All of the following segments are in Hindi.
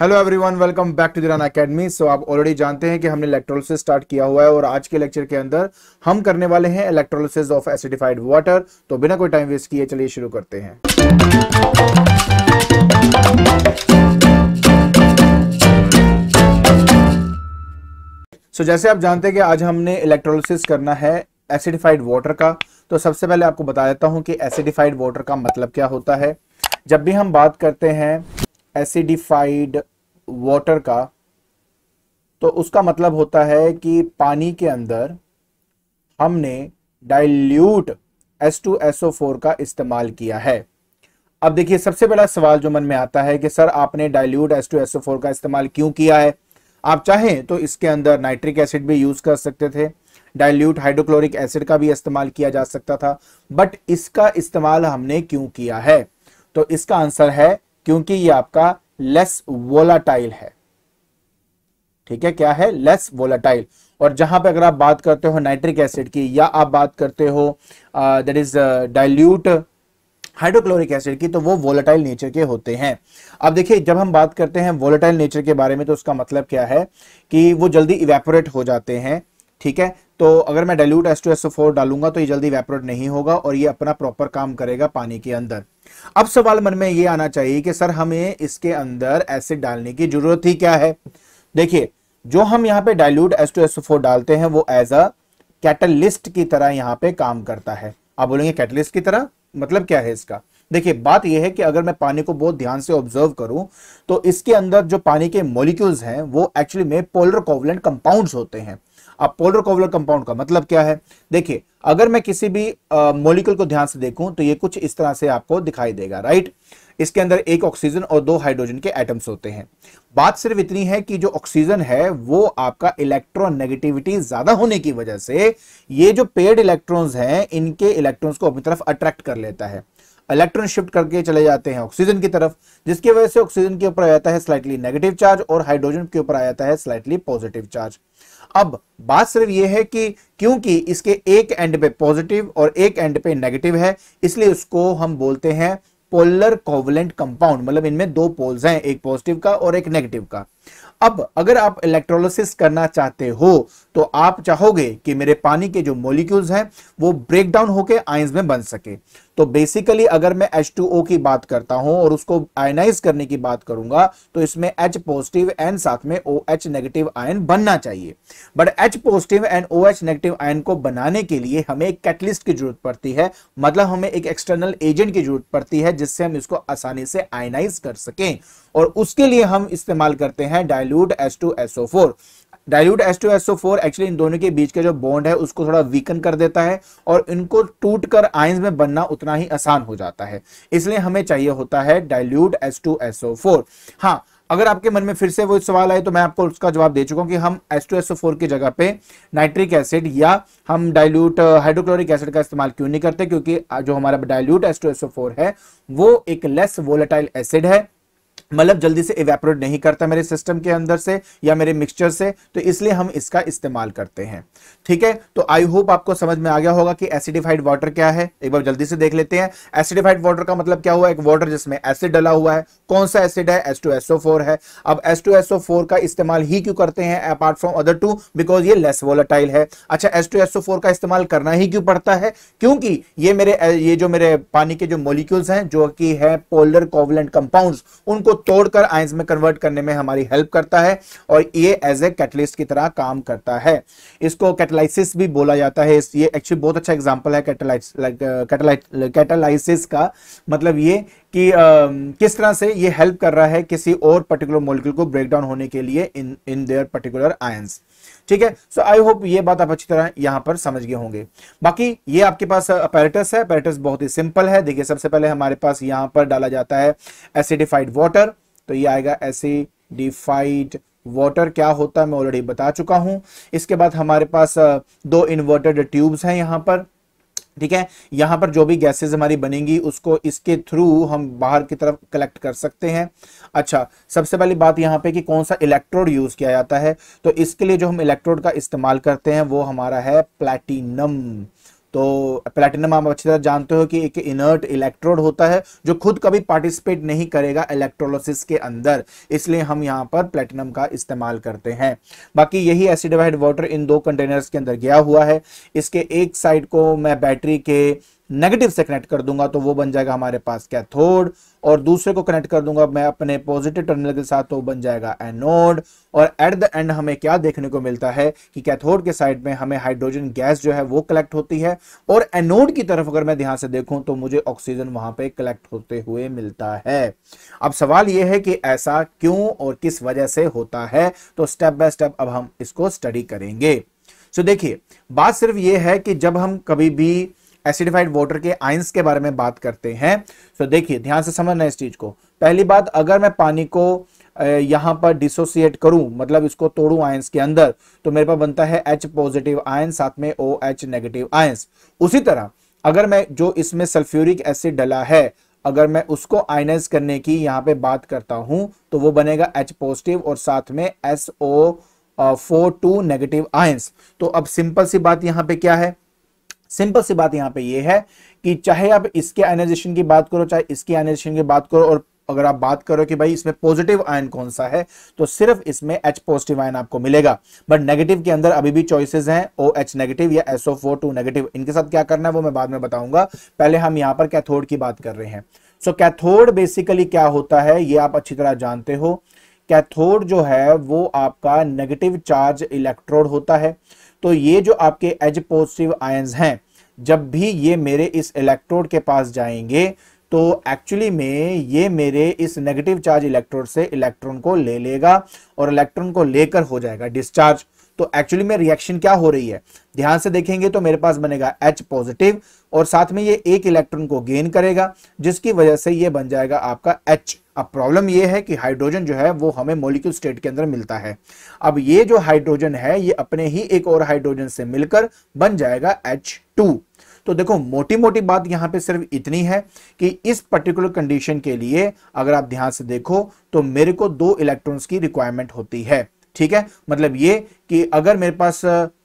hello everyone welcome back to दिरान एकेडमी सो आप ऑलरेडी जानते हैं कि हमने इलेक्ट्रोलिसिस स्टार्ट किया हुआ है और आज के लेक्चर के अंदर हम करने वाले हैं इलेक्ट्रोलिसिस ऑफ एसिडिफाइड वाटर तो बिना कोई टाइम वेस्ट किए चलिए शुरू करते हैं सो so, जैसे आप जानते हैं कि आज हमने इलेक्ट्रोलिसिस करना है एसिडिफाइड वाटर का तो सबसे पहले आपको बता देता हूं कि एसिडिफाइड वाटर का मतलब क्या होता है जब भी हम बात करते हैं एसिडिफाइड वाटर का तो उसका मतलब होता है कि पानी के अंदर हमने डाइल्यूट H2SO4 का इस्तेमाल किया है अब देखिए सबसे बड़ा सवाल जो मन में आता है कि सर आपने डाइल्यूट H2SO4 का इस्तेमाल क्यों किया है आप चाहें तो इसके अंदर नाइट्रिक एसिड भी यूज कर सकते थे डाइल्यूट हाइड्रोक्लोरिक एसिड का भी इस्तेमाल किया जा सकता था बट इसका इस्तेमाल हमने क्यों किया है तो इसका आंसर है क्योंकि ये आपका लेस वोलाटाइल है ठीक है क्या है लेस वोलाटाइल और जहां पे अगर आप बात करते हो नाइट्रिक एसिड की या आप बात करते हो that is dilute hydrochloric acid की तो वो वोलेटाइल नेचर के होते हैं अब देखिए जब हम बात करते हैं वोलेटाइल नेचर के बारे में तो उसका मतलब क्या है कि वो जल्दी इवेपोरेट हो जाते हैं ठीक है तो अगर मैं dilute S two S four डालूंगा तो ये जल्दी इवेपोरेट नहीं होगा और ये अपना प्रॉपर काम करेगा पानी के अंदर अब सवाल मन में ये आना चाहिए कि सर हमें इसके अंदर एसिड डालने की जरूरत ही क्या है देखिए जो हम यहाँ पे डाइल्यूट फोर डालते हैं वो एज अ कैटलिस्ट की तरह यहाँ पे काम करता है आप बोलेंगे कैटलिस्ट की तरह मतलब क्या है इसका देखिए बात यह है कि अगर मैं पानी को बहुत ध्यान से ऑब्जर्व करूं तो इसके अंदर जो पानी के मॉलिक्यूल्स हैं वो एक्चुअली में पोलर कोवलेंट कंपाउंड्स होते हैं अब पोलर कोवलर कंपाउंड का मतलब क्या है देखिए अगर मैं किसी भी मोलिकल को ध्यान से देखूं तो ये कुछ इस तरह से आपको दिखाई देगा राइट इसके अंदर एक ऑक्सीजन और दो हाइड्रोजन के एटम्स होते हैं बात सिर्फ इतनी है कि जो ऑक्सीजन है वो आपका नेगेटिविटी ज्यादा होने की वजह से ये जो पेड इलेक्ट्रॉन्स हैं इनके इलेक्ट्रॉन्स को अपनी तरफ अट्रैक्ट कर लेता है इलेक्ट्रॉन शिफ्ट करके चले जाते हैं ऑक्सीजन की तरफ जिसकी वजह से ऑक्सीजन के ऊपर आ जाता है स्लाइटली नेगेटिव चार्ज और हाइड्रोजन के ऊपर आ जाता है स्लाइटली पॉजिटिव चार्ज अब बात सिर्फ यह है कि क्योंकि इसके एक एंड पे पॉजिटिव और एक एंड पे नेगेटिव है इसलिए उसको हम बोलते हैं पोलर कोवलेंट कंपाउंड मतलब इनमें दो पोल्स हैं एक पॉजिटिव का और एक नेगेटिव का अब अगर आप इलेक्ट्रोलिसिस करना चाहते हो तो आप चाहोगे कि मेरे पानी के जो मोलिक्यूल्स हैं वो ब्रेक डाउन होकर आइंस में बन सके तो बेसिकली अगर मैं ओ की बात करता हूं और उसको आयनाइज करने की बात करूंगा तो इसमें एच पॉजिटिव एंड साथ में एच नेगेटिव आयन बनना चाहिए but H positive and H negative ion को बनाने के लिए हमें एक कैटलिस्ट की जरूरत पड़ती है मतलब हमें एक एक्सटर्नल एजेंट की जरूरत पड़ती है जिससे हम इसको आसानी से आयनाइज कर सकें और उसके लिए हम इस्तेमाल करते हैं dilute four dilute H2SO4 actually इन दोनों के बीच का जो बॉन्ड है उसको थोड़ा वीकन कर देता है और इनको टूट कर आइंस में बनना उतना ही आसान हो जाता है इसलिए हमें चाहिए होता है डाइल्यूट H2SO4 हाँ अगर आपके मन में फिर से वो सवाल आए तो मैं आपको उसका जवाब दे चुका हूं कि हम H2SO4 की जगह पे नाइट्रिक एसिड या हम डायल्यूट हाइड्रोक्लोरिक एसिड का इस्तेमाल क्यों नहीं करते क्योंकि uh, जो हमारा डाइल्यूट H2SO4 है वो एक लेस वोलेटाइल एसिड है मतलब जल्दी से इवेपोरेट नहीं करता मेरे सिस्टम के अंदर से या मेरे मिक्सचर से तो इसलिए हम इसका इस्तेमाल करते हैं ठीक है तो आई होप आपको समझ में आ गया होगा कि एसिडिफाइड वाटर क्या है एक बार जल्दी से देख लेते हैं एसिडिफाइड वाटर का मतलब क्या हुआ एक वाटर जिसमें एसिड डला हुआ है कौन सा एसिड है एस है अब एस का इस्तेमाल ही क्यों करते हैं apart from other two because ये लेस वोलाटाइल है अच्छा एस का इस्तेमाल करना ही क्यों पड़ता है क्योंकि ये मेरे ये जो मेरे पानी के जो मोलिक्यूल्स हैं जो कि है पोलर कोवलेंट कंपाउंड उनको तोड़कर आयंस में कन्वर्ट करने में हमारी हेल्प करता है और ये एज ए कैटलिस्ट की तरह काम करता है इसको कैटलाइसिस भी बोला जाता है ये एक्चुअली बहुत अच्छा एग्जाम्पल है कैटलाइसिस uh, का मतलब ये कि आ, um, किस तरह से ये हेल्प कर रहा है किसी और पर्टिकुलर मोलिकुल को ब्रेक डाउन होने के लिए in in their particular ions ठीक है सो आई होप ये बात आप अच्छी तरह यहां पर समझ गए होंगे बाकी ये आपके पास अपेरेटस है अपेरेटस बहुत ही सिंपल है देखिए सबसे पहले हमारे पास यहां पर डाला जाता है एसिडिफाइड वाटर तो ये आएगा एसिडिफाइड वाटर क्या होता है मैं ऑलरेडी बता चुका हूं इसके बाद हमारे पास दो इन्वर्टेड ट्यूब्स हैं यहां पर ठीक है यहाँ पर जो भी गैसेज हमारी बनेंगी उसको इसके थ्रू हम बाहर की तरफ कलेक्ट कर सकते हैं अच्छा सबसे पहली बात यहाँ पे कि कौन सा इलेक्ट्रोड यूज़ किया जाता है तो इसके लिए जो हम इलेक्ट्रोड का इस्तेमाल करते हैं वो हमारा है प्लैटिनम तो प्लेटिनम आप अच्छी तरह जानते हो कि एक इनर्ट इलेक्ट्रोड होता है जो खुद कभी पार्टिसिपेट नहीं करेगा इलेक्ट्रोलोसिस के अंदर इसलिए हम यहाँ पर प्लेटिनम का इस्तेमाल करते हैं बाकी यही एसिडवाइड वाटर इन दो कंटेनर्स के अंदर गया हुआ है इसके एक साइड को मैं बैटरी के नेगेटिव से कनेक्ट कर दूंगा तो वो बन जाएगा हमारे पास कैथोड और दूसरे को कनेक्ट कर दूंगा मैं अपने पॉजिटिव टर्मिनल के साथ तो बन जाएगा एनोड और एट द एंड हमें क्या देखने को मिलता है कि कैथोड के साइड में हमें हाइड्रोजन गैस जो है वो कलेक्ट होती है और एनोड की तरफ अगर मैं ध्यान से देखूं तो मुझे ऑक्सीजन वहां पर कलेक्ट होते हुए मिलता है अब सवाल यह है कि ऐसा क्यों और किस वजह से होता है तो स्टेप बाय स्टेप अब हम इसको स्टडी करेंगे सो देखिए बात सिर्फ ये है कि जब हम कभी भी एसिडिफाइड वाटर के आइंस के बारे में बात करते हैं तो देखिए ध्यान से समझना इस चीज को पहली बात अगर मैं पानी को यहां पर डिसोसिएट करूं मतलब इसको तोड़ू आयंस के अंदर तो मेरे पास बनता है एच पॉजिटिव आयन साथ में ओ एच नेगेटिव आयंस उसी तरह अगर मैं जो इसमें सल्फ्यूरिक एसिड डला है अगर मैं उसको आयनाइज करने की यहाँ पे बात करता हूं तो वो बनेगा एच पॉजिटिव और साथ में S O four two negative ions तो अब सिंपल सी बात यहाँ पे क्या है सिंपल सी बात यहां पे ये है कि चाहे आप इसके आयनाइजेशन की बात करो चाहे इसके आयनाइजेशन की बात करो और अगर आप बात करो कि भाई इसमें पॉजिटिव आयन कौन सा है तो सिर्फ इसमें एच पॉजिटिव आयन आपको मिलेगा बट नेगेटिव के अंदर अभी भी चॉइसेस हैं ओ एच नेगेटिव या एसओ फोर टू नेगेटिव इनके साथ क्या करना है वो मैं बाद में बताऊंगा पहले हम यहां पर कैथोड की बात कर रहे हैं सो so, कैथोड बेसिकली क्या होता है ये आप अच्छी तरह जानते हो कैथोड जो है वो आपका नेगेटिव चार्ज इलेक्ट्रोड होता है तो ये जो आपके एज पॉजिटिव आय हैं जब भी ये मेरे इस इलेक्ट्रोड के पास जाएंगे तो एक्चुअली में ये मेरे इस नेगेटिव चार्ज इलेक्ट्रोड से इलेक्ट्रॉन को ले लेगा और इलेक्ट्रॉन को लेकर हो जाएगा डिस्चार्ज तो एक्चुअली में रिएक्शन क्या हो रही है ध्यान से देखेंगे तो मेरे पास बनेगा एच पॉजिटिव और साथ में ये एक इलेक्ट्रॉन को गेन करेगा जिसकी वजह से ये बन जाएगा आपका एच अब प्रॉब्लम ये है कि हाइड्रोजन जो है वो हमें मोलिक्यूल स्टेट के अंदर मिलता है अब ये जो हाइड्रोजन है ये अपने ही एक और हाइड्रोजन से मिलकर बन जाएगा एच तो देखो मोटी मोटी बात यहाँ पे सिर्फ इतनी है कि इस पर्टिकुलर कंडीशन के लिए अगर आप ध्यान से देखो तो मेरे को दो इलेक्ट्रॉन्स की रिक्वायरमेंट होती है ठीक है मतलब ये कि अगर मेरे पास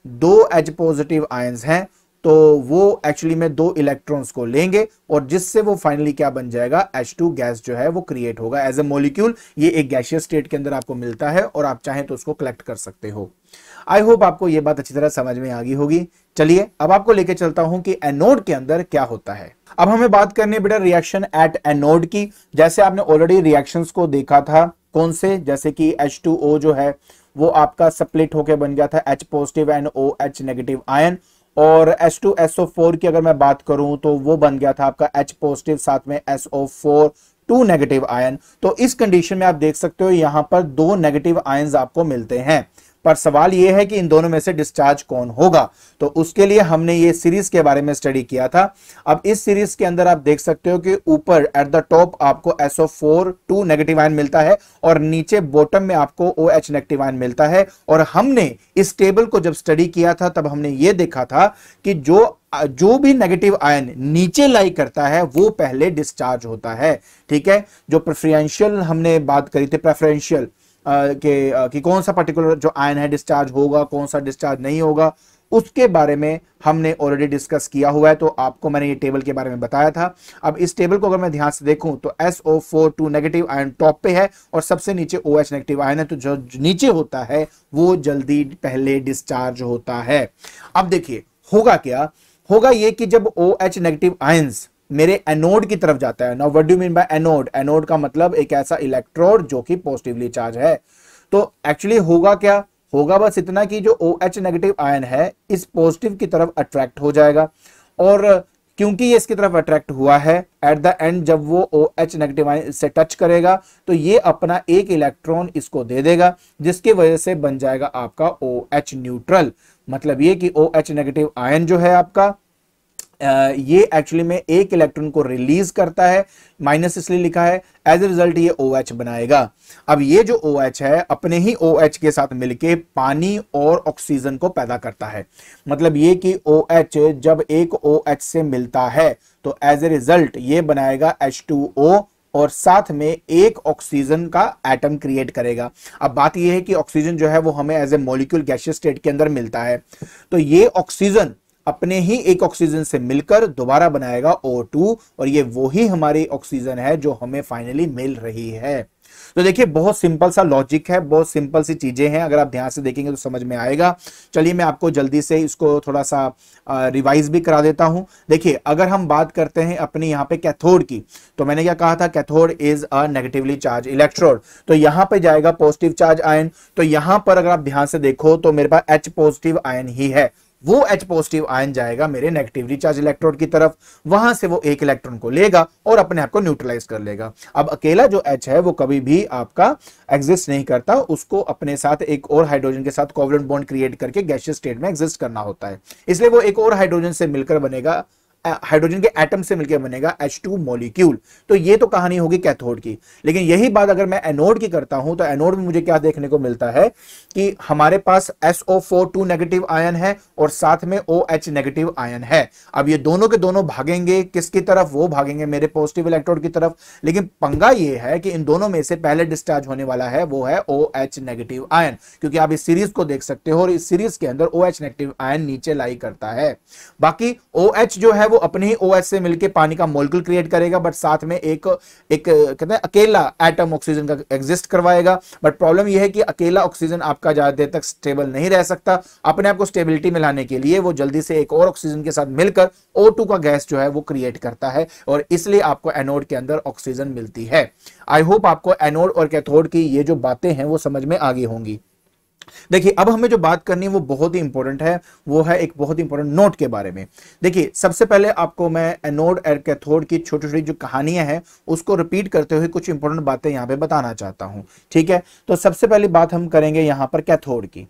दो एच पॉजिटिव आयंस हैं तो वो एक्चुअली में दो इलेक्ट्रॉन्स को लेंगे और जिससे वो फाइनली क्या बन जाएगा H2 गैस जो है वो क्रिएट होगा एज ए मोलिक्यूल ये एक गैशियस स्टेट के अंदर आपको मिलता है और आप चाहें तो उसको कलेक्ट कर सकते हो आई होप आपको ये बात अच्छी तरह समझ में आ गई होगी चलिए अब आपको लेके चलता हूं कि एनोड के अंदर क्या होता है अब हमें बात करनी है बेटा रिएक्शन एट एनोड की जैसे आपने ऑलरेडी रिएक्शन को देखा था कौन से जैसे कि H2O जो है वो आपका सप्लिट होके बन गया था H positive and O H negative ion और एस टू फोर की अगर मैं बात करूं तो वो बन गया था आपका एच पॉजिटिव साथ में फोर टू नेगेटिव आयन तो इस कंडीशन में आप देख सकते हो यहां पर दो नेगेटिव आयन आपको मिलते हैं पर सवाल यह है कि इन दोनों में से डिस्चार्ज कौन होगा तो उसके लिए हमने ये सीरीज के बारे में स्टडी किया था अब इस सीरीज के अंदर आप देख सकते हो कि ऊपर एट द टॉप आपको SO four two negative ion मिलता है और नीचे बॉटम में आपको O OH H negative ion मिलता है और हमने इस टेबल को जब स्टडी किया था तब हमने ये देखा था कि जो जो भी नेगेटिव आयन नीचे लाई करता है वो पहले डिस्चार्ज होता है ठीक है जो प्रेफरेंशियल हमने बात करी थी प्रेफरेंशियल कि कि कौन सा पर्टिकुलर जो आयन है डिस्चार्ज होगा कौन सा डिस्चार्ज नहीं होगा उसके बारे में हमने ऑलरेडी डिस्कस किया हुआ है तो आपको मैंने ये टेबल के बारे में बताया था अब इस टेबल को अगर मैं ध्यान से देखूं तो SO42 नेगेटिव आयन टॉप पे है और सबसे नीचे OH नेगेटिव आयन है तो जो नीचे होता है वो जल्दी पहले डिस्चार्ज होता है अब देखिए होगा क्या होगा ये कि जब ओ OH नेगेटिव आयन्स मेरे एनोड की तरफ जाता है now what do mean by anode anode का मतलब एक ऐसा इलेक्ट्रोड जो कि पॉजिटिवली चार्ज है तो एक्चुअली होगा क्या होगा बस इतना कि जो ओ एच नेगेटिव आयन है इस पॉजिटिव की तरफ अट्रैक्ट हो जाएगा और क्योंकि ये इसकी तरफ अट्रैक्ट हुआ है एट द एंड जब वो ओ एच नेगेटिव आयन से टच करेगा तो ये अपना एक इलेक्ट्रॉन इसको दे देगा जिसकी वजह से बन जाएगा आपका ओ एच न्यूट्रल मतलब ये कि ओ एच नेगेटिव आयन जो है आपका ये एक्चुअली में एक इलेक्ट्रॉन को रिलीज करता है माइनस इसलिए लिखा है एज ए रिजल्ट ये ओ OH बनाएगा अब ये जो ओ OH है अपने ही ओ OH के साथ मिलके पानी और ऑक्सीजन को पैदा करता है मतलब ये कि ओ OH जब एक ओ OH से मिलता है तो एज ए रिजल्ट ये बनाएगा एच टू ओ और साथ में एक ऑक्सीजन का एटम क्रिएट करेगा अब बात यह है कि ऑक्सीजन जो है वो हमें as a molecule gaseous state के अंदर मिलता है तो ये ऑक्सीजन अपने ही एक ऑक्सीजन से मिलकर दोबारा बनाएगा O2 और ये वो ही हमारी ऑक्सीजन है जो हमें फाइनली मिल रही है तो देखिए बहुत सिंपल सा लॉजिक है बहुत सिंपल सी चीजें हैं अगर आप ध्यान से देखेंगे तो समझ में आएगा चलिए मैं आपको जल्दी से इसको थोड़ा सा रिवाइज भी करा देता हूं देखिए अगर हम बात करते हैं अपने यहाँ पे कैथोड की तो मैंने क्या कहा था cathode is a negatively charge electrode तो यहाँ पे जाएगा पॉजिटिव चार्ज आयन तो यहां पर अगर आप ध्यान से देखो तो मेरे पास एच पॉजिटिव आयन ही है वो एच पॉजिटिव आयन जाएगा मेरे नेगेटिव रिचार्ज इलेक्ट्रोड की तरफ वहां से वो एक इलेक्ट्रॉन को लेगा और अपने आप को न्यूट्रलाइज कर लेगा अब अकेला जो एच है वो कभी भी आपका एग्जिस्ट नहीं करता उसको अपने साथ एक और हाइड्रोजन के साथ कोवलेंट बॉन्ड क्रिएट करके गैशियस स्टेट में एग्जिस्ट करना होता है इसलिए वो एक और हाइड्रोजन से मिलकर बनेगा हाइड्रोजन के एटम से मिलकर बनेगा एच टू मॉलिक्यूल तो ये तो कहानी होगी कैथोड की लेकिन यही बात अगर मैं एनोड की करता हूं तो एनोड में मुझे क्या देखने को मिलता है कि हमारे पास SO42 नेगेटिव आयन है और साथ में OH नेगेटिव आयन है अब ये दोनों के दोनों भागेंगे किसकी तरफ वो भागेंगे मेरे पॉजिटिव इलेक्ट्रोड की तरफ लेकिन पंगा ये है कि इन दोनों में से पहले डिस्चार्ज होने वाला है वो है ओ एच नेगेटिव आयन क्योंकि आप इस सीरीज को देख सकते हो और इस सीरीज के अंदर ओ एच नेगेटिव आयन नीचे लाई करता है बाकी ओ OH जो है वो अपने ही ओ से मिलके पानी का मोलिकुल क्रिएट करेगा बट साथ में एक एक कहते हैं अकेला एटम ऑक्सीजन का एग्जिस्ट करवाएगा बट प्रॉब्लम यह है कि अकेला ऑक्सीजन आपका ज्यादा देर तक स्टेबल नहीं रह सकता अपने आप को स्टेबिलिटी मिलाने के लिए वो जल्दी से एक और ऑक्सीजन के साथ मिलकर ओ का गैस जो है वो क्रिएट करता है और इसलिए आपको एनोड के अंदर ऑक्सीजन मिलती है आई होप आपको एनोड और कैथोड की ये जो बातें हैं वो समझ में आगे होंगी देखिए अब हमें जो बात करनी है वो बहुत ही इंपॉर्टेंट है वो है एक बहुत ही इंपॉर्टेंट नोट के बारे में देखिए सबसे पहले आपको मैं एनोड और कैथोड की छोटी छोटी जो कहानियां हैं उसको रिपीट करते हुए कुछ इंपॉर्टेंट बातें यहां पे बताना चाहता हूं ठीक है तो सबसे पहली बात हम करेंगे यहां पर कैथोड की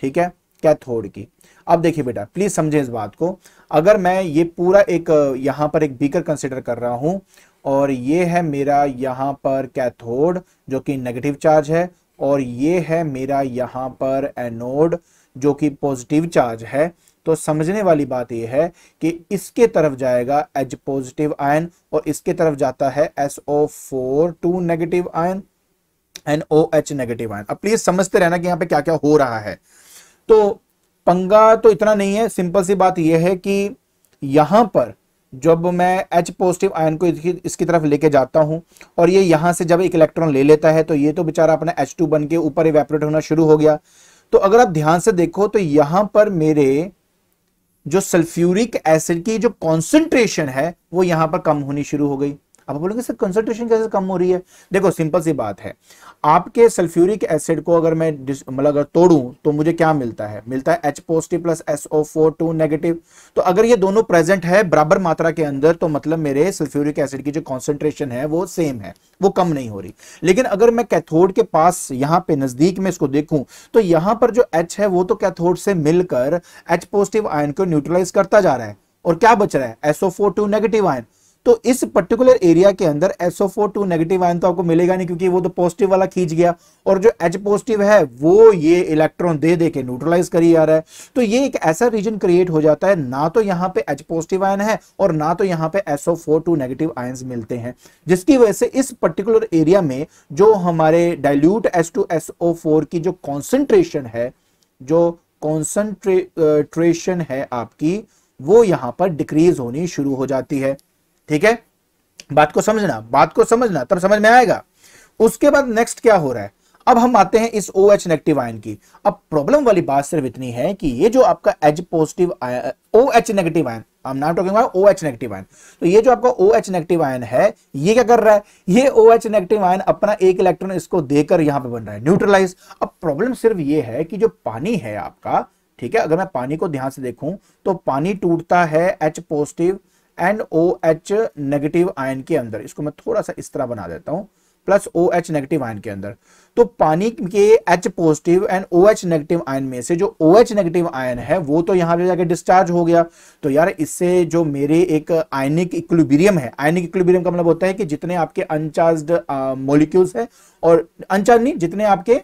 ठीक है कैथोड की अब देखिए बेटा प्लीज समझे इस बात को अगर मैं ये पूरा एक यहां पर एक बीकर कंसिडर कर रहा हूं और ये है मेरा यहां पर कैथोड जो कि नेगेटिव चार्ज है और ये है मेरा यहाँ पर एनोड जो कि पॉजिटिव चार्ज है तो समझने वाली बात यह है कि इसके तरफ जाएगा एच पॉजिटिव आयन और इसके तरफ जाता है S O four two negative ion and O H negative ion अब प्लीज समझते रहना कि यहाँ पे क्या क्या हो रहा है तो पंगा तो इतना नहीं है सिंपल सी बात यह है कि यहां पर जब मैं एच पॉजिटिव आयन को इसकी इसकी तरफ लेके जाता हूं और ये यहां से जब एक इलेक्ट्रॉन ले लेता है तो ये तो बेचारा अपना एच टू बन के ऊपर इवेपोरेट होना शुरू हो गया तो अगर आप ध्यान से देखो तो यहां पर मेरे जो सल्फ्यूरिक एसिड की जो कॉन्सेंट्रेशन है वो यहां पर कम होनी शुरू हो गई आप बोलेंगे सर कंसनट्रेशन कैसे कम हो रही है देखो सिंपल सी बात है आपके सल्फ्यूरिक एसिड को अगर मैं मतलब अगर तोड़ूं तो मुझे क्या मिलता है मिलता है H positive plus S O four two negative तो अगर ये दोनों प्रेजेंट है बराबर मात्रा के अंदर तो मतलब मेरे सल्फ्यूरिक एसिड की जो कॉन्सेंट्रेशन है वो सेम है वो कम नहीं हो रही लेकिन अगर मैं कैथोड के पास यहाँ पे नजदीक में इसको देखूं तो यहाँ पर जो एच है वो तो कैथोड से मिलकर एच पॉजिटिव आयन को न्यूट्रलाइज करता जा रहा है और क्या बच रहा है SO four two negative ion तो इस पर्टिकुलर एरिया के अंदर टू नेगेटिव आयन तो आपको मिलेगा नहीं क्योंकि वो तो पॉजिटिव वाला खींच गया और जो H पॉजिटिव है वो ये इलेक्ट्रॉन दे दे के न्यूट्रलाइज करी जा रहा है तो ये एक ऐसा रीजन क्रिएट हो जाता है ना तो यहाँ पे H पॉजिटिव आयन है और ना तो यहाँ पे टू नेगेटिव आयन मिलते हैं जिसकी वजह से इस पर्टिकुलर एरिया में जो हमारे डायल्यूट फोर की जो कॉन्सेंट्रेशन है जो कॉन्सेंट्रेशन है आपकी वो यहाँ पर डिक्रीज होनी शुरू हो जाती है ठीक है बात को समझना बात को समझना तब समझ में आएगा उसके बाद नेक्स्ट क्या हो रहा है अब हम आते हैं इस ओ एच नेगेटिव आयन की अब प्रॉब्लम वाली बात सिर्फ इतनी है कि ये जो आपका H positive O H negative ion I'm not talking about O H negative ion तो ये जो आपका ओ OH नेगेटिव आयन है ये क्या कर रहा है ये ओ OH नेगेटिव आयन अपना एक इलेक्ट्रॉन इसको देकर यहां पर बन रहा है न्यूट्रलाइज अब प्रॉब्लम सिर्फ ये है कि जो पानी है आपका ठीक है अगर मैं पानी को ध्यान से देखूं तो पानी टूटता है H positive and O H negative ion के अंदर इसको मैं थोड़ा सा इस तरह बना देता हूं plus O H negative ion के अंदर तो पानी के H positive and O H negative ion में से जो ओ एच नेगेटिव आयन है वो तो यहां पे जाके डिस्चार्ज हो गया तो यार इससे जो मेरे एक आयनिक इक्विलिब्रियम है आयनिक इक्विलिब्रियम का मतलब होता है कि जितने आपके अनचार्ज मोलिक्यूल्स हैं और अनचार्ज नहीं जितने आपके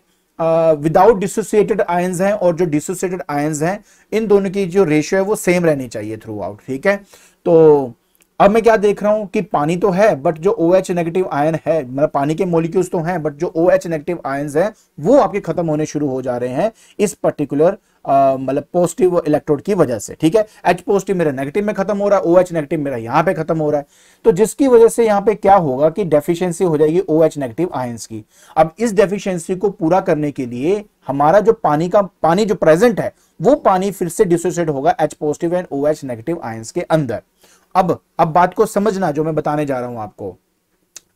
विदाउट डिसोसिएटेड आयन्स हैं और जो डिसोसिएटेड आयन्स हैं इन दोनों की जो रेशियो है वो सेम रहनी चाहिए थ्रू आउट ठीक है तो अब मैं क्या देख रहा हूं कि पानी तो है बट जो ओ OH नेगेटिव आयन है मतलब पानी के मोलिक्यूल्स तो हैं बट जो ओ OH नेगेटिव आयन है वो आपके खत्म होने शुरू हो जा रहे हैं इस पर्टिकुलर मतलब पॉजिटिव इलेक्ट्रोड की वजह से ठीक है एच पॉजिटिव मेरा नेगेटिव में खत्म हो रहा है ओ एच नेगेटिव मेरा यहाँ पे खत्म हो रहा है तो जिसकी वजह से यहाँ पे क्या होगा कि डेफिशिएंसी हो जाएगी ओ एच नेगेटिव आयंस की अब इस डेफिशिएंसी को पूरा करने के लिए हमारा जो पानी का पानी जो प्रेजेंट है वो पानी फिर से डिसोसिएट होगा H positive and O H negative ions के अंदर अब अब बात को समझना जो मैं बताने जा रहा हूं आपको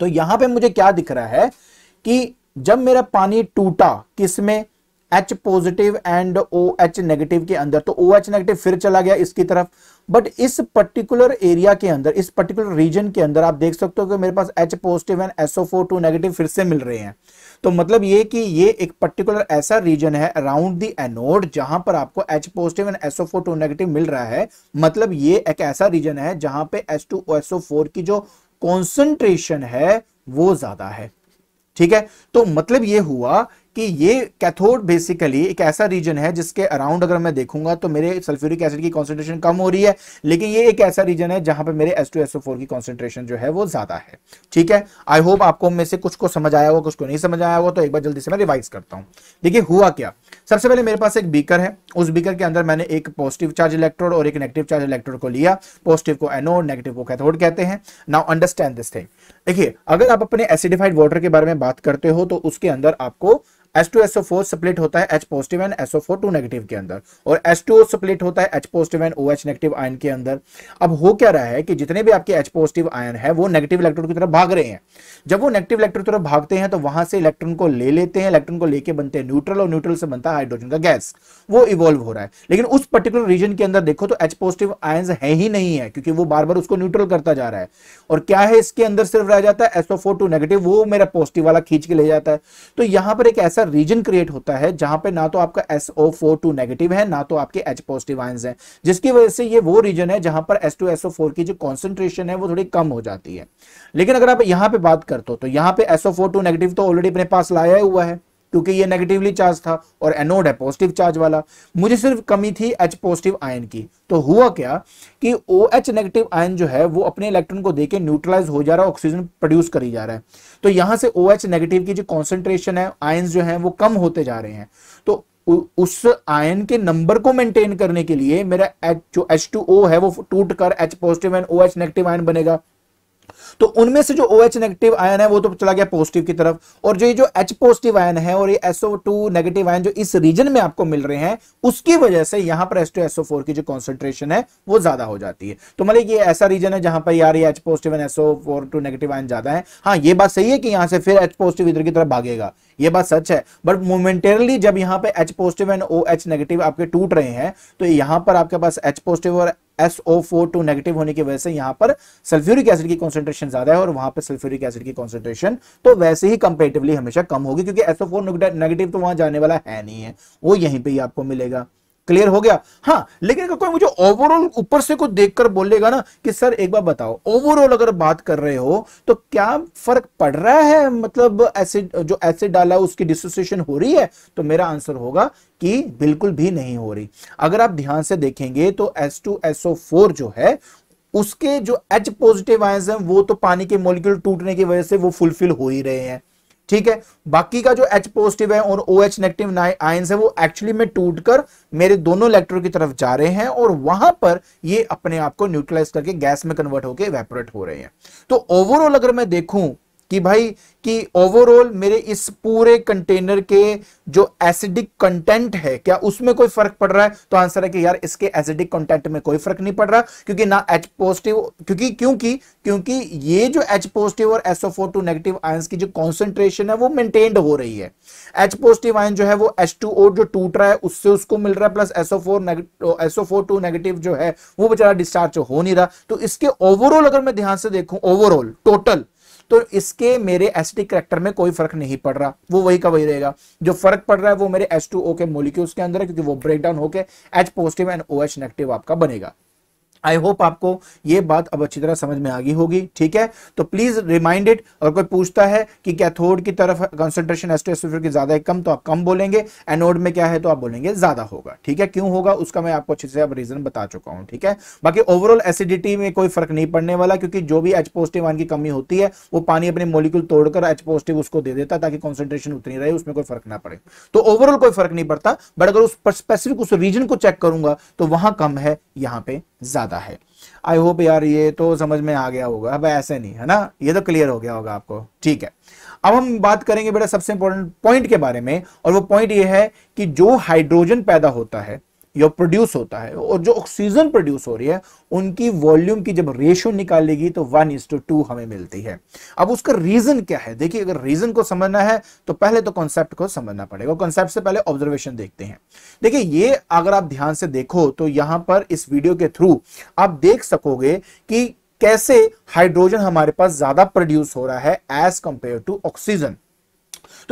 तो यहां पर मुझे क्या दिख रहा है कि जब मेरा पानी टूटा किसमें H positive and O H negative के अंदर तो ओ एच नेगेटिव फिर चला गया इसकी तरफ बट इस पर्टिकुलर एरिया के अंदर इस पर्टिकुलर रीजन के अंदर आप देख सकते हो कि मेरे पास H positive and SO four two negative फिर से मिल रहे हैं तो मतलब ये कि ये एक पर्टिकुलर ऐसा रीजन है अराउंड दी एनोड जहां पर आपको H positive and SO four two negative मिल रहा है मतलब ये एक ऐसा रीजन है जहां पे एस टू एसओ फोर की जो कॉन्सेंट्रेशन है वो ज्यादा है ठीक है तो मतलब ये हुआ कि ये कैथोड बेसिकली एक ऐसा रीजन है जिसके अराउंड अगर मैं देखूंगा तो मेरे सल्फ्यूरिक एसिड की कॉन्सेंट्रेशन कम हो रही है लेकिन ये एक ऐसा रीजन है जहां पर मेरे H2SO4 की कॉन्सेंट्रेशन जो है वो ज्यादा है ठीक है आई होप आपको में से कुछ को समझ आया होगा कुछ को नहीं समझ आया होगा तो एक बार जल्दी से मैं रिवाइज करता हूँ देखिए हुआ क्या सबसे पहले मेरे पास एक बीकर है उस बीकर के अंदर मैंने एक पॉजिटिव चार्ज इलेक्ट्रोड और एक नेगेटिव चार्ज इलेक्ट्रोड को लिया पॉजिटिव को एनोड नेगेटिव को कैथोड कहते हैं नाउ अंडरस्टैंड दिस थिंग देखिए अगर आप अपने एसिडिफाइड वाटर के बारे में बात करते हो तो उसके अंदर आपको S two SO four split होता है H positive and SO four two negative के अंदर और एस टू स्प्लिट होता है H positive and O H negative ion के अंदर अब हो क्या रहा है कि जितने भी आपके एच पॉजिटिव आयन है वो नेगेटिव इलेक्ट्रॉन की तरफ भाग रहे हैं जब वो नेगेटिव इलेक्ट्रॉन की तरफ भागते हैं तो वहां से इलेक्ट्रॉन को ले लेते हैं इलेक्ट्रॉन को लेके बनते हैं न्यूट्रल और न्यूट्रल से बनता है हाइड्रोजन का गैस वो इवॉल्व हो रहा है लेकिन उस पर्टिकुलर रीजन के अंदर देखो तो एच पॉजिटिव आयन है ही नहीं है क्योंकि वो बार बार उसको न्यूट्रल करता जा रहा है और क्या है इसके अंदर सिर्फ रह जाता है एसओ फोर टू नेगेटिव वो मेरा पॉजिटिव वाला खींच के ले जाता है तो यहां पर एक ऐसा ऐसा रीजन क्रिएट होता है जहां पे ना तो आपका S O four two negative है ना तो आपके एच पॉजिटिव आयंस हैं जिसकी वजह से ये वो रीजन है जहां पर S two S O four की जो कॉन्सेंट्रेशन है वो थोड़ी कम हो जाती है लेकिन अगर आप यहां पर बात करते हो तो यहां पे एसओ फोर टू नेगेटिव तो ऑलरेडी अपने पास लाया हुआ है क्योंकि ये नेगेटिवली चार्ज था और एनोड है पॉजिटिव चार्ज वाला मुझे सिर्फ कमी थी एच पॉजिटिव आयन की तो हुआ क्या कि ओ एच नेगेटिव आयन जो है वो अपने इलेक्ट्रॉन को देके न्यूट्रलाइज हो जा रहा है ऑक्सीजन प्रोड्यूस करी जा रहा है तो यहां से ओ एच नेगेटिव की जो कॉन्सेंट्रेशन है आयन जो है वो कम होते जा रहे हैं तो उस आयन के नंबर को मेंटेन करने के लिए मेरा जो H2O है वो टूट कर H positive and O H negative ion बनेगा तो उनमें से जो ओ OH नेगेटिव आयन है वो तो चला गया पॉजिटिव की तरफ और जो ये जो एच पॉजिटिव आयन है और ये SO2 नेगेटिव आयन जो इस रीजन में आपको मिल रहे हैं उसकी वजह से यहां पर एस H2SO4 की जो कॉन्सेंट्रेशन है वो ज्यादा हो जाती है तो मतलब ये ऐसा रीजन है जहां पर यार ये H positive and SO4 negative ion ज्यादा है हाँ ये बात सही है कि यहां से फिर एच पॉजिटिव इधर की तरफ भागेगा ये बात सच है बट मोमेंटेरली जब यहां पे H positive and OH negative आपके टूट रहे हैं तो यहां पर आपके पास H पॉजिटिव और SO4 टू नेगेटिव होने की वजह से यहां पर सल्फ्यूरिक एसिड की कॉन्सेंट्रेशन ज्यादा है और वहां पर सल्फ्यूरिक एसिड की कॉन्सेंट्रेशन तो वैसे ही कंपेरेटिवली हमेशा कम होगी क्योंकि SO4 नेगेटिव तो वहां जाने वाला है नहीं है वो यहीं पर ही आपको मिलेगा क्लियर हो गया हाँ लेकिन अगर कोई मुझे ओवरऑल ऊपर से कुछ देखकर बोलेगा ना कि सर एक बार बताओ ओवरऑल अगर बात कर रहे हो तो क्या फर्क पड़ रहा है मतलब एसिड जो एसिड डाला उसकी डिसोसिएशन हो रही है तो मेरा आंसर होगा कि बिल्कुल भी नहीं हो रही अगर आप ध्यान से देखेंगे तो फोर जो है उसके जो एच पॉजिटिव आयंस हैं वो तो पानी के मोलिक्यूल टूटने की वजह से वो फुलफिल हो ही रहे हैं ठीक है बाकी का जो H पॉजिटिव है और ओ एच नेगेटिव आयन है वो एक्चुअली में टूटकर मेरे दोनों इलेक्ट्रो की तरफ जा रहे हैं और वहां पर ये अपने आप को न्यूट्रलाइज करके गैस में कन्वर्ट होकर वेपोरेट हो रहे हैं तो ओवरऑल अगर मैं देखूं कि भाई कि ओवरऑल मेरे इस पूरे कंटेनर के जो एसिडिक कंटेंट है क्या उसमें कोई फर्क पड़ रहा है तो आंसर है कि यार इसके एसिडिक कंटेंट में कोई फर्क नहीं पड़ रहा क्योंकि ना एच पॉजिटिव क्योंकि क्योंकि क्योंकि ये जो एच पॉजिटिव और SO four two negative ions की जो कॉन्सेंट्रेशन है वो मेंटेन्ड हो रही है एच पॉजिटिव आयन जो है वो एच जो टूट रहा है उससे उसको मिल रहा है plus SO four SO four two negative जो है वो बेचारा डिस्चार्ज हो नहीं रहा तो इसके ओवरऑल अगर मैं ध्यान से देखूं ओवरऑल टोटल तो इसके मेरे एसिडिक करेक्टर में कोई फर्क नहीं पड़ रहा वो वही का वही रहेगा जो फर्क पड़ रहा है वो मेरे ओ के मोलिक्यूल्स के अंदर है क्योंकि वो ब्रेक डाउन होकर H positive and O H negative आपका बनेगा आई होप आपको ये बात अब अच्छी तरह समझ में आ गई होगी ठीक है तो प्लीज रिमाइंडेड अगर कोई पूछता है कि कैथोड की तरफ कंसेंट्रेशन एस्टेसोफिर की ज्यादा है कम तो आप कम बोलेंगे एनोड में क्या है तो आप बोलेंगे ज्यादा होगा ठीक है क्यों होगा उसका मैं आपको अच्छे से अब रीजन बता चुका हूं ठीक है बाकी ओवरऑल एसिडिटी में कोई फर्क नहीं पड़ने वाला क्योंकि जो भी एच पॉजिटिव आयन की कमी होती है वो पानी अपने मोलिक्यूल तोड़कर एच पॉजिटिव उसको दे देता ताकि कॉन्सेंट्रेशन उतनी रहे उसमें कोई फर्क ना पड़े तो ओवरऑल कोई फर्क नहीं पड़ता बट अगर उस स्पेसिफिक उस रीजन को चेक करूंगा तो वहां कम है यहाँ पे ज़्यादा है आई होप यार ये तो समझ में आ गया होगा अब ऐसे नहीं है ना ये तो क्लियर हो गया होगा आपको ठीक है अब हम बात करेंगे बेटा सबसे इंपॉर्टेंट पॉइंट के बारे में और वो पॉइंट ये है कि जो हाइड्रोजन पैदा होता है जो प्रोड्यूस होता है और जो ऑक्सीजन प्रोड्यूस हो रही है उनकी वॉल्यूम की जब रेशियो निकालेगी तो वन इज टू टू हमें मिलती है अब उसका रीजन क्या है देखिए अगर रीजन को समझना है तो पहले तो कॉन्सेप्ट को समझना पड़ेगा कॉन्सेप्ट से पहले ऑब्जर्वेशन देखते हैं देखिए ये अगर आप ध्यान से देखो तो यहां पर इस वीडियो के थ्रू आप देख सकोगे कि कैसे हाइड्रोजन हमारे पास ज्यादा प्रोड्यूस हो रहा है एज कंपेयर टू ऑक्सीजन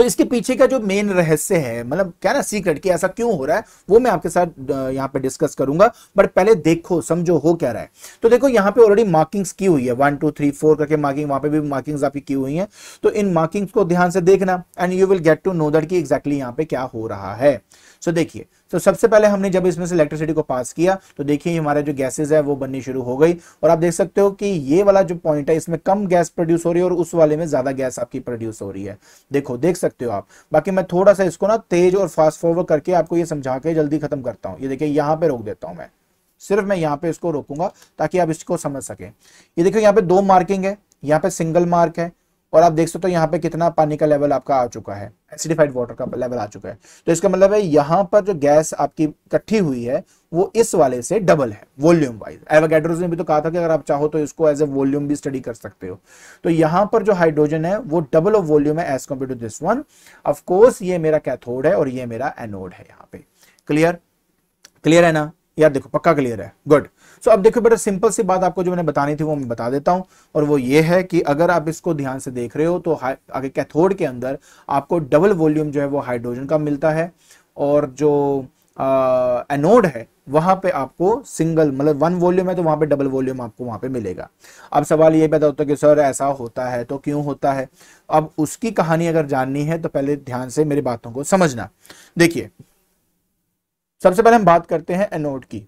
तो इसके पीछे का जो मेन रहस्य है मतलब क्या ना सीक्रेट कि ऐसा क्यों हो रहा है वो मैं आपके साथ यहाँ पे डिस्कस करूंगा बट पहले देखो समझो हो क्या रहा है तो देखो यहाँ पे ऑलरेडी मार्किंग्स की हुई है वन टू थ्री फोर करके मार्किंग वहां पे भी मार्किंग्स आपकी की हुई है तो इन मार्किंग्स को ध्यान से देखना and you will get to know that की एग्जैक्टली यहाँ पे क्या हो रहा है सो so, देखिए तो सबसे पहले हमने जब इसमें से इलेक्ट्रिसिटी को पास किया तो देखिए हमारा जो गैसेज है वो बननी शुरू हो गई और आप देख सकते हो कि ये वाला जो पॉइंट है इसमें कम गैस प्रोड्यूस हो रही है और उस वाले में ज्यादा गैस आपकी प्रोड्यूस हो रही है देखो देख सकते हो आप बाकी मैं थोड़ा सा इसको ना तेज और फास्ट फॉरवर्ड करके आपको ये समझा के जल्दी खत्म करता हूँ ये देखिए यहाँ पे रोक देता हूँ मैं सिर्फ मैं यहाँ पे इसको रोकूंगा ताकि आप इसको समझ सके ये देखो यहाँ पे दो मार्किंग है यहाँ पे सिंगल मार्क है और आप देख सकते हो तो यहाँ पे कितना पानी का लेवल आपका आ चुका है एसिडिफाइड वाटर का लेवल आ चुका है तो इसका मतलब है यहाँ पर जो गैस आपकी इकट्ठी हुई है वो इस वाले से डबल है वॉल्यूम वाइज एवोगेड्रोज ने भी तो कहा था कि अगर आप चाहो तो इसको एज ए वॉल्यूम भी स्टडी कर सकते हो तो यहाँ पर जो हाइड्रोजन है वो डबल ऑफ वॉल्यूम है as compare to this one of course ये मेरा कैथोड है और ये मेरा एनोड है यहाँ पे क्लियर क्लियर है ना यार देखो पक्का क्लियर है गुड सो अब देखो बेटा सिंपल सी बात आपको जो मैंने बतानी थी वो मैं बता देता हूं और वो ये है कि अगर आप इसको ध्यान से देख रहे हो तो आगे कैथोड के अंदर आपको डबल वॉल्यूम जो है वो हाइड्रोजन का मिलता है और जो एनोड है वहां पे आपको सिंगल मतलब वन वॉल्यूम है तो वहां पे डबल वॉल्यूम आपको वहां पे मिलेगा अब सवाल ये पैदा होता है कि सर ऐसा होता है तो क्यों होता है अब उसकी कहानी अगर जाननी है तो पहले ध्यान से मेरी बातों को समझना देखिए सबसे पहले हम बात करते हैं एनोड की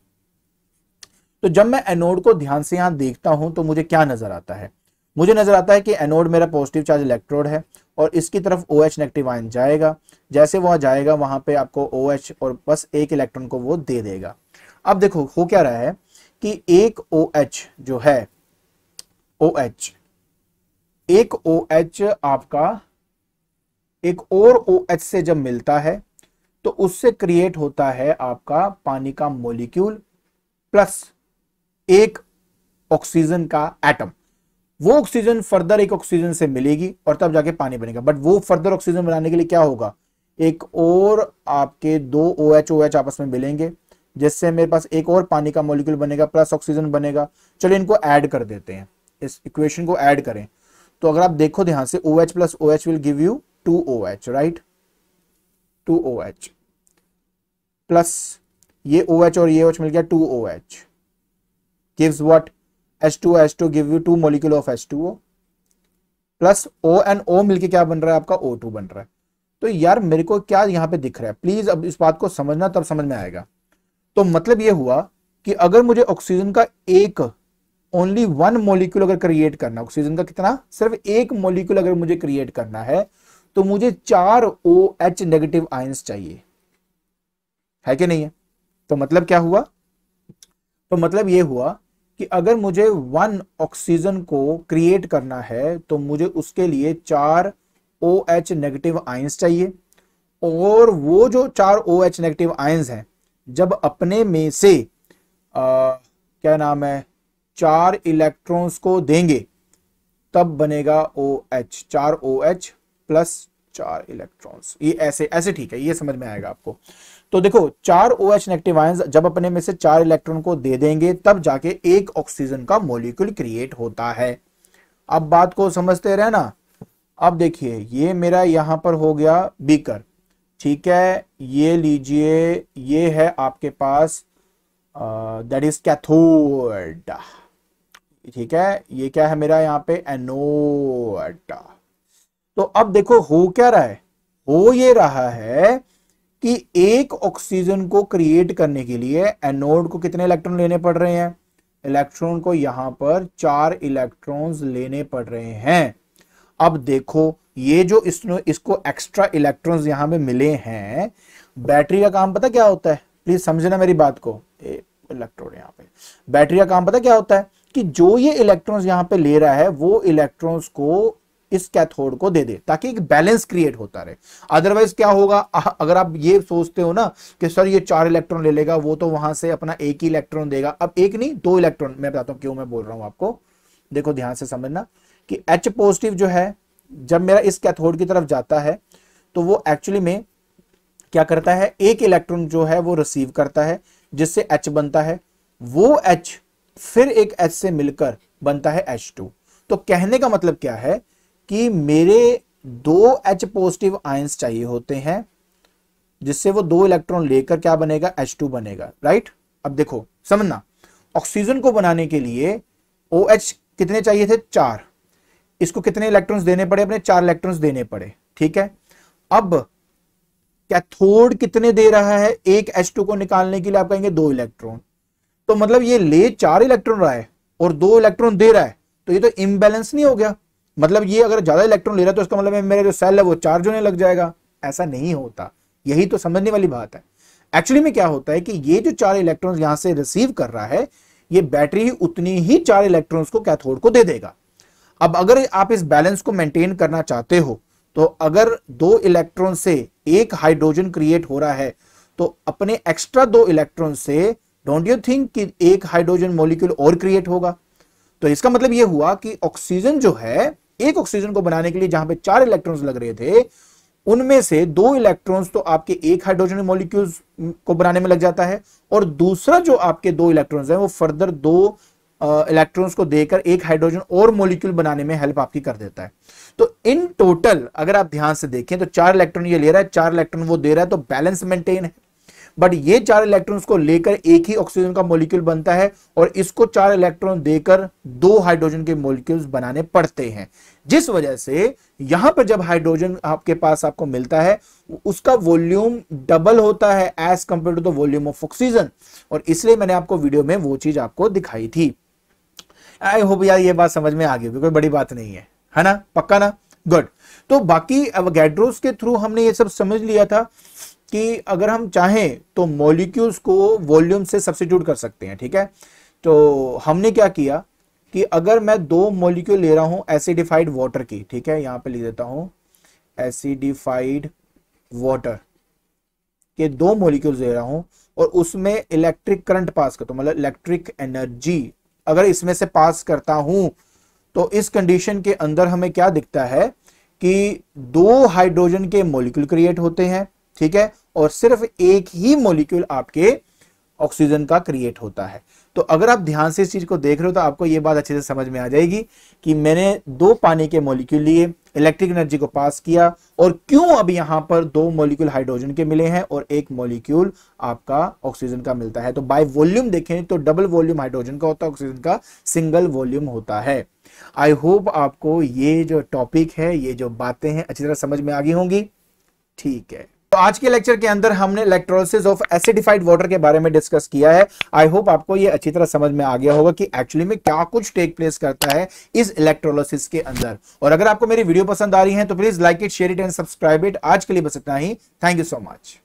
तो जब मैं एनोड को ध्यान से यहाँ देखता हूँ तो मुझे क्या नजर आता है मुझे नजर आता है कि एनोड मेरा पॉजिटिव चार्ज इलेक्ट्रोड है और इसकी तरफ ओ OH नेगेटिव आयन जाएगा जैसे वह जाएगा वहां पे आपको ओ OH और बस एक इलेक्ट्रॉन को वो दे देगा अब देखो हो क्या रहा है कि एक ओ OH जो है ओ OH, एक ओ OH आपका एक और ओ OH से जब मिलता है तो उससे क्रिएट होता है आपका पानी का मोलिक्यूल प्लस एक ऑक्सीजन का एटम वो ऑक्सीजन फर्दर एक ऑक्सीजन से मिलेगी और तब जाके पानी बनेगा बट वो फर्दर ऑक्सीजन बनाने के लिए क्या होगा एक और आपके दो ओ एच ओ एच आपस में मिलेंगे जिससे मेरे पास एक और पानी का मोलिक्यूल बनेगा प्लस ऑक्सीजन बनेगा चलिए इनको ऐड कर देते हैं इस इक्वेशन को ऐड करें तो अगर आप देखो ध्यान से O H plus O H will give you two O H right two O H plus ये ओ OH एच और ये एच OH मिल गया two O H gives what H2O give you two molecule of H2O plus O and O मिलके क्या बन रहा है आपका O2 बन रहा है तो यार मेरे को क्या यहां पे दिख रहा है प्लीज अब इस बात को समझना तब समझ में आएगा तो मतलब ये हुआ कि अगर मुझे ऑक्सीजन का एक ओनली वन मोलिक्यूल अगर क्रिएट करना ऑक्सीजन का कितना सिर्फ एक मोलिक्यूल अगर मुझे क्रिएट करना है तो मुझे चार ओ एच नेगेटिव आयंस चाहिए है कि नहीं है तो मतलब क्या हुआ तो मतलब ये हुआ कि अगर मुझे वन ऑक्सीजन को क्रिएट करना है तो मुझे उसके लिए चार ओ एच नेगेटिव आयंस चाहिए और वो जो चार ओ एच नेगेटिव आयंस हैं जब अपने में से आ, क्या नाम है चार इलेक्ट्रॉन्स को देंगे तब बनेगा ओ एच चार ओ एच प्लस चार इलेक्ट्रॉन्स ये ऐसे ऐसे ठीक है ये समझ में आएगा आपको तो देखो चार ओ OH नेगेटिव आयन जब अपने में से चार इलेक्ट्रॉन को दे देंगे तब जाके एक ऑक्सीजन का मोलिक्यूल क्रिएट होता है अब बात को समझते रहे ना अब देखिए ये मेरा यहां पर हो गया बीकर ठीक है ये लीजिए ये है आपके पास दैट इज कैथोड ठीक है ये क्या है मेरा यहाँ पे एनोड तो अब देखो हो क्या रहा है हो ये रहा है कि एक ऑक्सीजन को क्रिएट करने के लिए एनोड को कितने इलेक्ट्रॉन लेने पड़ रहे हैं इलेक्ट्रॉन को यहां पर चार इलेक्ट्रॉन्स लेने पड़ रहे हैं अब देखो ये जो इसने इसको एक्स्ट्रा इलेक्ट्रॉन्स यहां पे मिले हैं बैटरी का काम पता क्या होता है प्लीज समझना मेरी बात को इलेक्ट्रॉन यहाँ पे बैटरी का काम पता क्या होता है कि जो ये इलेक्ट्रॉन्स यहां पे ले रहा है वो इलेक्ट्रॉन्स को इस कैथोड को दे दे ताकि एक बैलेंस क्रिएट होता रहे अदरवाइज क्या होगा अगर आप ये सोचते हो ना कि सर ये चार इलेक्ट्रॉन ले लेगा वो तो वहां से अपना एक ही इलेक्ट्रॉन देगा अब एक नहीं दो इलेक्ट्रॉन मैं बताता हूँ क्यों मैं बोल रहा हूँ आपको देखो ध्यान से समझना कि एच पॉजिटिव जो है जब मेरा इस कैथोड की तरफ जाता है तो वो एक्चुअली में क्या करता है एक इलेक्ट्रॉन जो है वो रिसीव करता है जिससे एच बनता है वो एच फिर एक एच से मिलकर बनता है एच टू तो कहने का मतलब क्या है कि मेरे दो एच पॉजिटिव आयंस चाहिए होते हैं जिससे वो दो इलेक्ट्रॉन लेकर क्या बनेगा एच टू बनेगा राइट अब देखो समझना ऑक्सीजन को बनाने के लिए ओ OH कितने चाहिए थे चार इसको कितने इलेक्ट्रॉन्स देने पड़े अपने चार इलेक्ट्रॉन्स देने पड़े ठीक है अब कैथोड कितने दे रहा है एक एच टू को निकालने के लिए आप कहेंगे दो इलेक्ट्रॉन तो मतलब ये ले चार इलेक्ट्रॉन रहा है और दो इलेक्ट्रॉन दे रहा है तो ये तो इम्बेलेंस नहीं हो गया मतलब ये अगर ज़्यादा इलेक्ट्रॉन ले रहा है तो उसका मतलब मेरा जो सेल है वो चार्ज होने लग जाएगा ऐसा नहीं होता यही तो समझने वाली बात है एक्चुअली में क्या होता है कि ये जो चार इलेक्ट्रॉन्स यहां से रिसीव कर रहा है ये बैटरी उतनी ही चार इलेक्ट्रॉन्स को कैथोड को दे देगा अब अगर आप इस बैलेंस को मेंटेन करना चाहते हो तो अगर दो इलेक्ट्रॉन से एक हाइड्रोजन क्रिएट हो रहा है तो अपने एक्स्ट्रा दो इलेक्ट्रॉन से डोंट यू थिंक कि एक हाइड्रोजन मॉलिक्यूल और क्रिएट होगा तो इसका मतलब यह हुआ कि ऑक्सीजन जो है एक ऑक्सीजन को बनाने के लिए जहां पे चार इलेक्ट्रॉन्स लग रहे थे उनमें से दो इलेक्ट्रॉन्स तो आपके एक हाइड्रोजन मॉलिक्यूल्स को बनाने में लग जाता है और दूसरा जो आपके दो इलेक्ट्रॉन्स है वो फर्दर दो इलेक्ट्रॉन्स को देकर एक हाइड्रोजन और मोलिक्यूल बनाने में हेल्प आपकी कर देता है तो इन टोटल अगर आप ध्यान से देखें तो चार इलेक्ट्रॉन ये ले रहा है चार इलेक्ट्रॉन वो दे रहा है तो बैलेंस मेंटेन है बट ये चार इलेक्ट्रॉन को लेकर एक ही ऑक्सीजन का मोलिक्यूल बनता है और इसको चार इलेक्ट्रॉन देकर दो हाइड्रोजन के मोलिक्यूल्स बनाने पड़ते हैं जिस वजह से यहां पर जब हाइड्रोजन आपके पास आपको मिलता है उसका वॉल्यूम डबल होता है as compare to the volume of oxygen और इसलिए मैंने आपको वीडियो में वो चीज आपको दिखाई थी आई होप यार ये बात समझ में आ गई कोई बड़ी बात नहीं है है ना पक्का ना गुड तो बाकी गैड्रोस के थ्रू हमने ये सब समझ लिया था कि अगर हम चाहें तो मॉलिक्यूल्स को वॉल्यूम से सब्सिट्यूट कर सकते हैं ठीक है तो हमने क्या किया कि अगर मैं दो मॉलिक्यूल ले रहा हूं एसिडिफाइड वाटर की ठीक है यहां पे लिख देता हूं एसिडिफाइड वाटर के दो मॉलिक्यूल ले रहा हूं और उसमें इलेक्ट्रिक करंट पास करता हूं मतलब इलेक्ट्रिक एनर्जी अगर इसमें से पास करता हूं तो इस कंडीशन के अंदर हमें क्या दिखता है कि दो हाइड्रोजन के मॉलिक्यूल क्रिएट होते हैं ठीक है और सिर्फ एक ही मोलिक्यूल आपके ऑक्सीजन का क्रिएट होता है तो अगर आप ध्यान से इस चीज़ को देख रहे हो तो आपको यह बात अच्छे से समझ में आ जाएगी कि मैंने दो पानी के मोलिक्यूल लिए इलेक्ट्रिक एनर्जी को पास किया और क्यों अब यहां पर दो मोलिक्यूल हाइड्रोजन के मिले हैं और एक मोलिक्यूल आपका ऑक्सीजन का मिलता है तो बाय वॉल्यूम देखें तो डबल वॉल्यूम हाइड्रोजन का होता है ऑक्सीजन का सिंगल वॉल्यूम होता है आई होप आपको ये जो टॉपिक है ये जो बातें हैं अच्छी तरह समझ में आ गई होंगी ठीक है तो आज के लेक्चर के अंदर हमने इलेक्ट्रोलिस ऑफ एसिडिफाइड वाटर के बारे में डिस्कस किया है आई होप आपको ये अच्छी तरह समझ में आ गया होगा कि एक्चुअली में क्या कुछ टेक प्लेस करता है इस इलेक्ट्रोलिस के अंदर और अगर आपको मेरी वीडियो पसंद आ रही है तो please like it share it and subscribe it आज के लिए बस इतना ही थैंक यू सो मच